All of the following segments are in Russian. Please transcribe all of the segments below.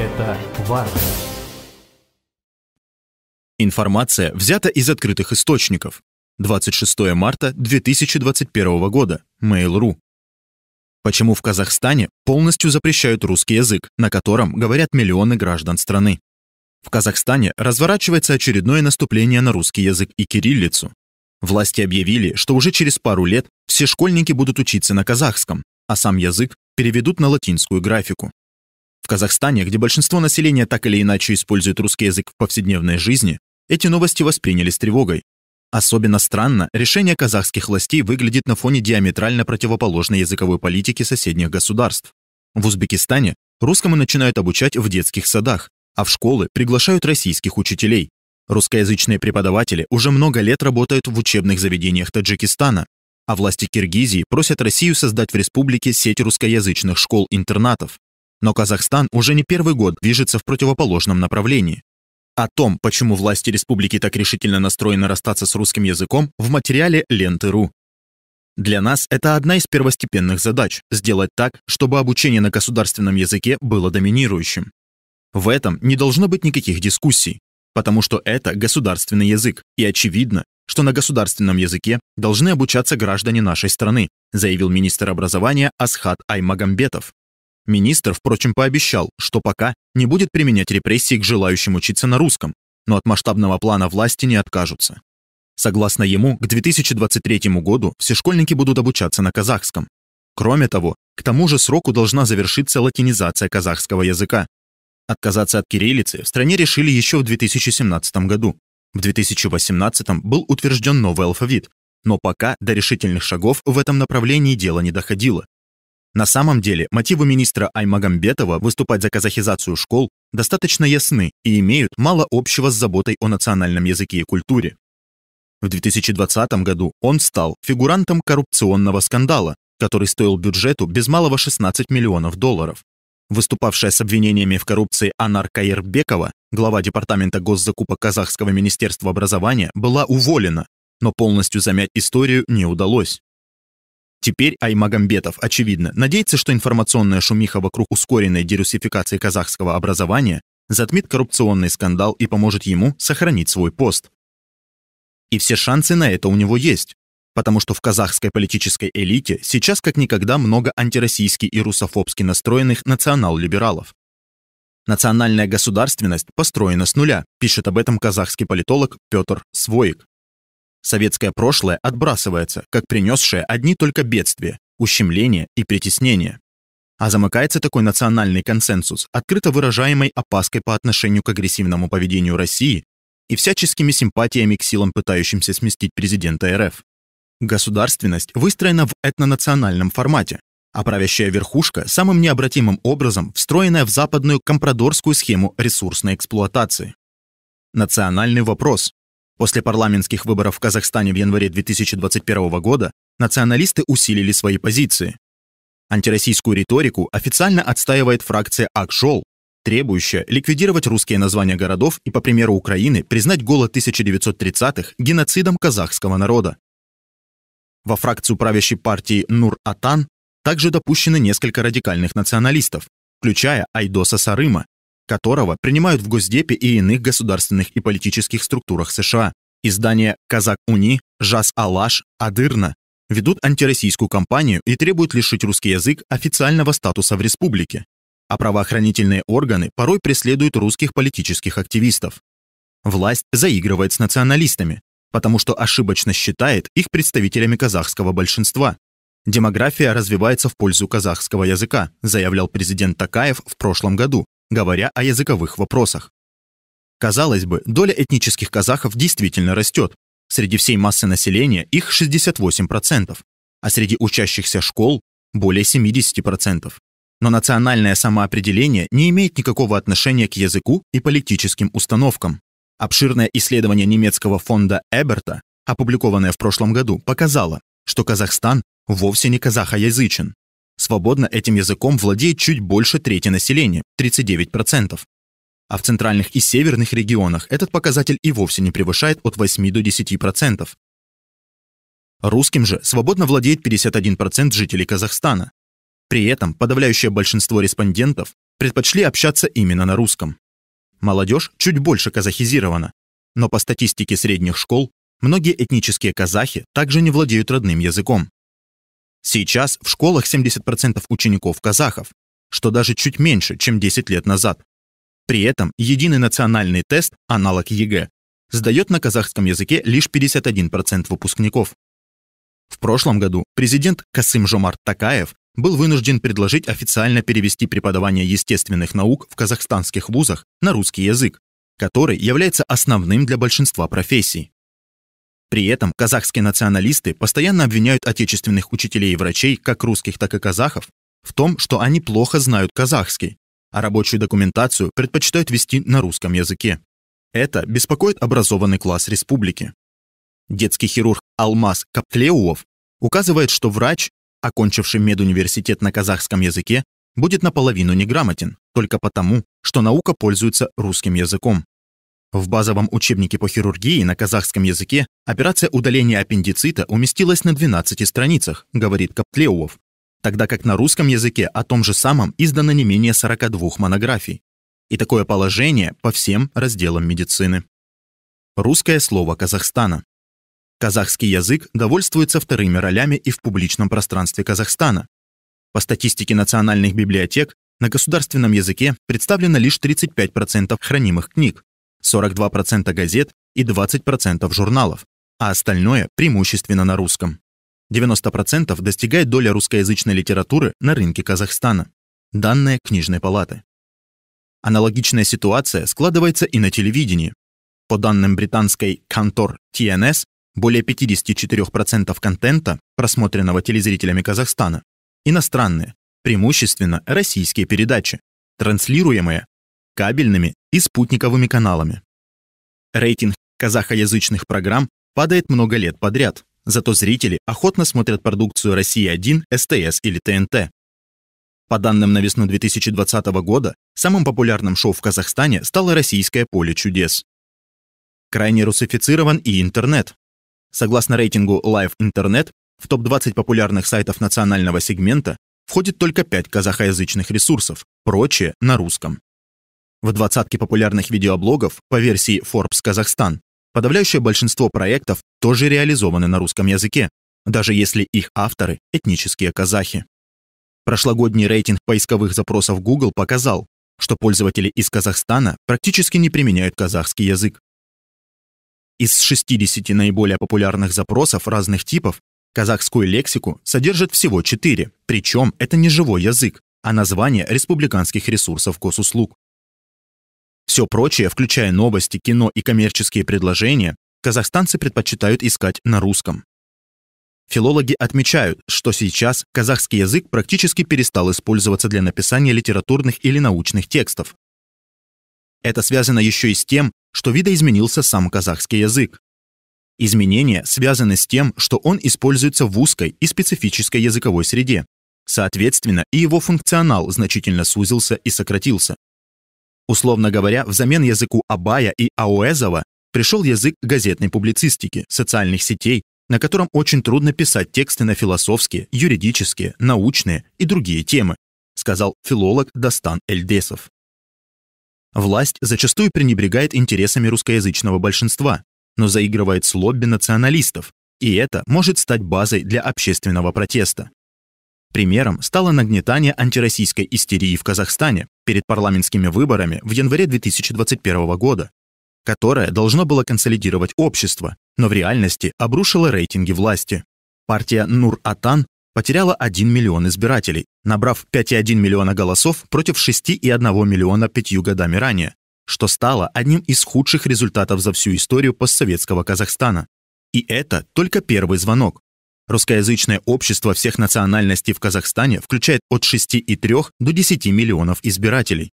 Это важно. Информация взята из открытых источников. 26 марта 2021 года. Mail.ru. Почему в Казахстане полностью запрещают русский язык, на котором говорят миллионы граждан страны? В Казахстане разворачивается очередное наступление на русский язык и кириллицу. Власти объявили, что уже через пару лет все школьники будут учиться на казахском, а сам язык переведут на латинскую графику. В Казахстане, где большинство населения так или иначе использует русский язык в повседневной жизни, эти новости восприняли с тревогой. Особенно странно решение казахских властей выглядит на фоне диаметрально противоположной языковой политики соседних государств. В Узбекистане русскому начинают обучать в детских садах, а в школы приглашают российских учителей. Русскоязычные преподаватели уже много лет работают в учебных заведениях Таджикистана, а власти Киргизии просят Россию создать в республике сеть русскоязычных школ-интернатов. Но Казахстан уже не первый год движется в противоположном направлении. О том, почему власти республики так решительно настроены расстаться с русским языком, в материале Ленты.ру. Для нас это одна из первостепенных задач – сделать так, чтобы обучение на государственном языке было доминирующим. В этом не должно быть никаких дискуссий, потому что это государственный язык, и очевидно, что на государственном языке должны обучаться граждане нашей страны, заявил министр образования Асхат Аймагамбетов. Министр, впрочем, пообещал, что пока не будет применять репрессии к желающим учиться на русском, но от масштабного плана власти не откажутся. Согласно ему, к 2023 году все школьники будут обучаться на казахском. Кроме того, к тому же сроку должна завершиться латинизация казахского языка. Отказаться от кириллицы в стране решили еще в 2017 году. В 2018 был утвержден новый алфавит, но пока до решительных шагов в этом направлении дело не доходило. На самом деле, мотивы министра Аймагамбетова выступать за казахизацию школ достаточно ясны и имеют мало общего с заботой о национальном языке и культуре. В 2020 году он стал фигурантом коррупционного скандала, который стоил бюджету без малого 16 миллионов долларов. Выступавшая с обвинениями в коррупции Анар Каирбекова, глава департамента госзакупок Казахского министерства образования, была уволена, но полностью замять историю не удалось. Теперь Аймагамбетов, очевидно, надеется, что информационная шумиха вокруг ускоренной дерусификации казахского образования затмит коррупционный скандал и поможет ему сохранить свой пост. И все шансы на это у него есть, потому что в казахской политической элите сейчас как никогда много антироссийски и русофобски настроенных национал-либералов. Национальная государственность построена с нуля, пишет об этом казахский политолог Петр Своик. Советское прошлое отбрасывается, как принесшее одни только бедствия, ущемления и притеснения. А замыкается такой национальный консенсус, открыто выражаемой опаской по отношению к агрессивному поведению России и всяческими симпатиями к силам, пытающимся сместить президента РФ. Государственность выстроена в этнонациональном формате, а правящая верхушка самым необратимым образом встроенная в западную компрадорскую схему ресурсной эксплуатации. Национальный вопрос После парламентских выборов в Казахстане в январе 2021 года националисты усилили свои позиции. Антироссийскую риторику официально отстаивает фракция Акжол, требующая ликвидировать русские названия городов и, по примеру Украины, признать голод 1930-х геноцидом казахского народа. Во фракцию правящей партии «Нур-Атан» также допущены несколько радикальных националистов, включая Айдоса Сарыма, которого принимают в Госдепе и иных государственных и политических структурах США. Издания «Казак-Уни», «Жас-Алаш», «Адырна» ведут антироссийскую кампанию и требуют лишить русский язык официального статуса в республике. А правоохранительные органы порой преследуют русских политических активистов. Власть заигрывает с националистами, потому что ошибочно считает их представителями казахского большинства. Демография развивается в пользу казахского языка, заявлял президент Такаев в прошлом году, говоря о языковых вопросах. Казалось бы, доля этнических казахов действительно растет. Среди всей массы населения их 68%, а среди учащихся школ – более 70%. Но национальное самоопределение не имеет никакого отношения к языку и политическим установкам. Обширное исследование немецкого фонда Эберта, опубликованное в прошлом году, показало, что Казахстан вовсе не казахоязычен. Свободно этим языком владеет чуть больше трети населения – 39%. А в центральных и северных регионах этот показатель и вовсе не превышает от 8 до 10%. Русским же свободно владеет 51% жителей Казахстана. При этом подавляющее большинство респондентов предпочли общаться именно на русском. Молодежь чуть больше казахизирована, но по статистике средних школ многие этнические казахи также не владеют родным языком. Сейчас в школах 70% учеников казахов, что даже чуть меньше, чем 10 лет назад. При этом единый национальный тест, аналог ЕГЭ, сдает на казахском языке лишь 51% выпускников. В прошлом году президент Касым Жомарт Такаев был вынужден предложить официально перевести преподавание естественных наук в казахстанских вузах на русский язык, который является основным для большинства профессий. При этом казахские националисты постоянно обвиняют отечественных учителей и врачей, как русских, так и казахов, в том, что они плохо знают казахский, а рабочую документацию предпочитают вести на русском языке. Это беспокоит образованный класс республики. Детский хирург Алмаз Каптлеуов указывает, что врач, окончивший медуниверситет на казахском языке, будет наполовину неграмотен, только потому, что наука пользуется русским языком. В базовом учебнике по хирургии на казахском языке операция удаления аппендицита уместилась на 12 страницах, говорит Каптлеуов, тогда как на русском языке о том же самом издано не менее 42 монографий. И такое положение по всем разделам медицины. Русское слово Казахстана. Казахский язык довольствуется вторыми ролями и в публичном пространстве Казахстана. По статистике национальных библиотек, на государственном языке представлено лишь 35% хранимых книг, 42% газет и 20% журналов, а остальное преимущественно на русском. 90% достигает доля русскоязычной литературы на рынке Казахстана. Данные книжной палаты. Аналогичная ситуация складывается и на телевидении. По данным британской «Контор TNS, более 54% контента, просмотренного телезрителями Казахстана, иностранные, преимущественно российские передачи, транслируемые кабельными и спутниковыми каналами. Рейтинг казахоязычных программ падает много лет подряд, зато зрители охотно смотрят продукцию «Россия-1», СТС или ТНТ. По данным на весну 2020 года, самым популярным шоу в Казахстане стало «Российское поле чудес». Крайне русифицирован и интернет. Согласно рейтингу Live Internet, в топ-20 популярных сайтов национального сегмента входит только 5 казахоязычных ресурсов, прочие на русском. В двадцатке популярных видеоблогов по версии Forbes Казахстан подавляющее большинство проектов тоже реализованы на русском языке, даже если их авторы – этнические казахи. Прошлогодний рейтинг поисковых запросов Google показал, что пользователи из Казахстана практически не применяют казахский язык. Из 60 наиболее популярных запросов разных типов казахскую лексику содержит всего 4, причем это не живой язык, а название республиканских ресурсов госуслуг. Все прочее, включая новости, кино и коммерческие предложения, казахстанцы предпочитают искать на русском. Филологи отмечают, что сейчас казахский язык практически перестал использоваться для написания литературных или научных текстов. Это связано еще и с тем, что видоизменился сам казахский язык. Изменения связаны с тем, что он используется в узкой и специфической языковой среде. Соответственно, и его функционал значительно сузился и сократился. Условно говоря, взамен языку Абая и Ауэзова пришел язык газетной публицистики, социальных сетей, на котором очень трудно писать тексты на философские, юридические, научные и другие темы, сказал филолог Дастан Эльдесов. Власть зачастую пренебрегает интересами русскоязычного большинства, но заигрывает с лобби националистов, и это может стать базой для общественного протеста. Примером стало нагнетание антироссийской истерии в Казахстане перед парламентскими выборами в январе 2021 года, которое должно было консолидировать общество, но в реальности обрушило рейтинги власти. Партия Нур-Атан потеряла 1 миллион избирателей, набрав 5,1 миллиона голосов против 6,1 миллиона пятью годами ранее, что стало одним из худших результатов за всю историю постсоветского Казахстана. И это только первый звонок. Русскоязычное общество всех национальностей в Казахстане включает от 6,3 до 10 миллионов избирателей.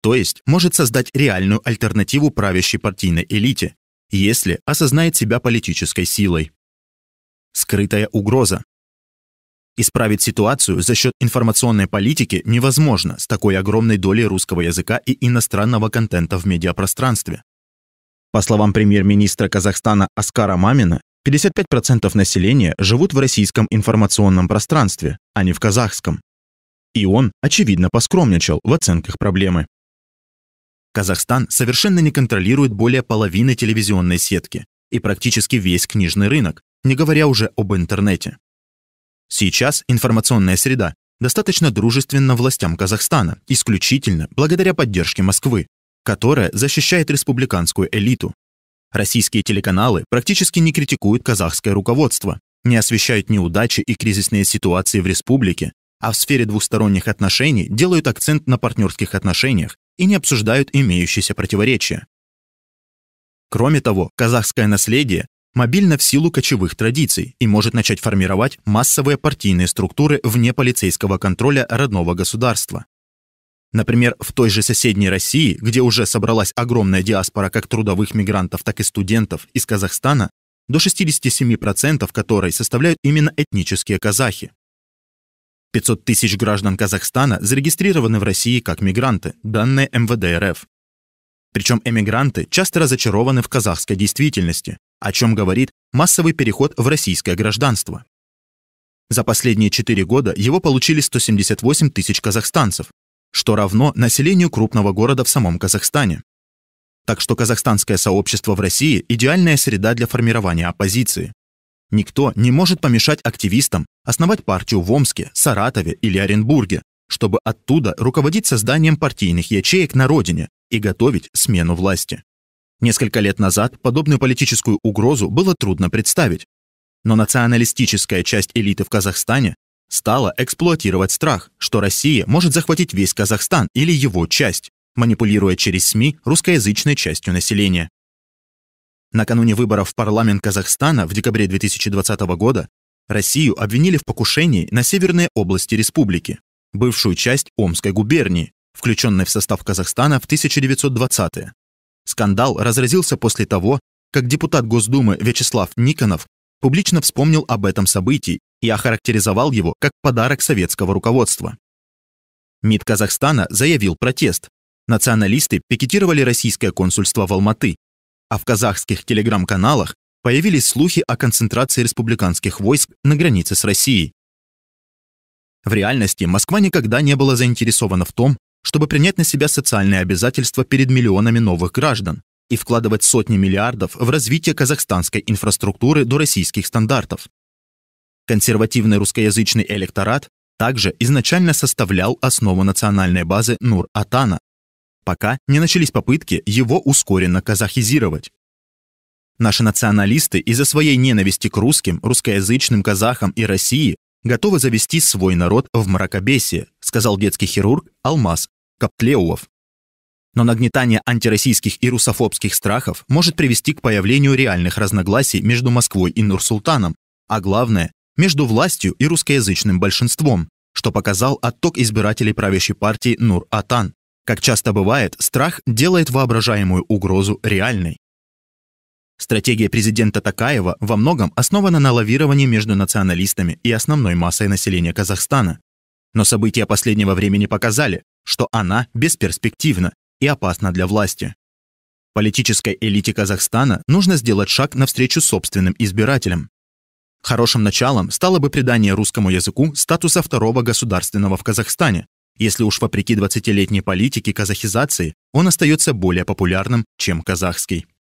То есть может создать реальную альтернативу правящей партийной элите, если осознает себя политической силой. Скрытая угроза. Исправить ситуацию за счет информационной политики невозможно с такой огромной долей русского языка и иностранного контента в медиапространстве. По словам премьер-министра Казахстана Аскара Мамина, 55% населения живут в российском информационном пространстве, а не в казахском. И он, очевидно, поскромничал в оценках проблемы. Казахстан совершенно не контролирует более половины телевизионной сетки и практически весь книжный рынок, не говоря уже об интернете. Сейчас информационная среда достаточно дружественна властям Казахстана, исключительно благодаря поддержке Москвы, которая защищает республиканскую элиту, Российские телеканалы практически не критикуют казахское руководство, не освещают неудачи и кризисные ситуации в республике, а в сфере двусторонних отношений делают акцент на партнерских отношениях и не обсуждают имеющиеся противоречия. Кроме того, казахское наследие мобильно в силу кочевых традиций и может начать формировать массовые партийные структуры вне полицейского контроля родного государства. Например, в той же соседней России, где уже собралась огромная диаспора как трудовых мигрантов, так и студентов из Казахстана, до 67% которой составляют именно этнические казахи. 500 тысяч граждан Казахстана зарегистрированы в России как мигранты, данные МВД РФ. Причем эмигранты часто разочарованы в казахской действительности, о чем говорит массовый переход в российское гражданство. За последние 4 года его получили 178 тысяч казахстанцев, что равно населению крупного города в самом Казахстане. Так что казахстанское сообщество в России – идеальная среда для формирования оппозиции. Никто не может помешать активистам основать партию в Омске, Саратове или Оренбурге, чтобы оттуда руководить созданием партийных ячеек на родине и готовить смену власти. Несколько лет назад подобную политическую угрозу было трудно представить. Но националистическая часть элиты в Казахстане стала эксплуатировать страх, что Россия может захватить весь Казахстан или его часть, манипулируя через СМИ русскоязычной частью населения. Накануне выборов в парламент Казахстана в декабре 2020 года Россию обвинили в покушении на северные области республики, бывшую часть Омской губернии, включенной в состав Казахстана в 1920-е. Скандал разразился после того, как депутат Госдумы Вячеслав Никонов публично вспомнил об этом событии и охарактеризовал его как подарок советского руководства. МИД Казахстана заявил протест. Националисты пикетировали российское консульство в Алматы, а в казахских телеграм-каналах появились слухи о концентрации республиканских войск на границе с Россией. В реальности Москва никогда не была заинтересована в том, чтобы принять на себя социальные обязательства перед миллионами новых граждан и вкладывать сотни миллиардов в развитие казахстанской инфраструктуры до российских стандартов. Консервативный русскоязычный электорат также изначально составлял основу национальной базы Нур-Атана, пока не начались попытки его ускоренно казахизировать. Наши националисты из-за своей ненависти к русским, русскоязычным казахам и России готовы завести свой народ в мракобесие, сказал детский хирург Алмаз Каптлеулов. Но нагнетание антироссийских и русофобских страхов может привести к появлению реальных разногласий между Москвой и Нурсултаном, а главное между властью и русскоязычным большинством, что показал отток избирателей правящей партии Нур-Атан. Как часто бывает, страх делает воображаемую угрозу реальной. Стратегия президента Такаева во многом основана на лавировании между националистами и основной массой населения Казахстана. Но события последнего времени показали, что она бесперспективна и опасна для власти. Политической элите Казахстана нужно сделать шаг навстречу собственным избирателям. Хорошим началом стало бы придание русскому языку статуса второго государственного в Казахстане, если уж вопреки 20-летней политике казахизации он остается более популярным, чем казахский.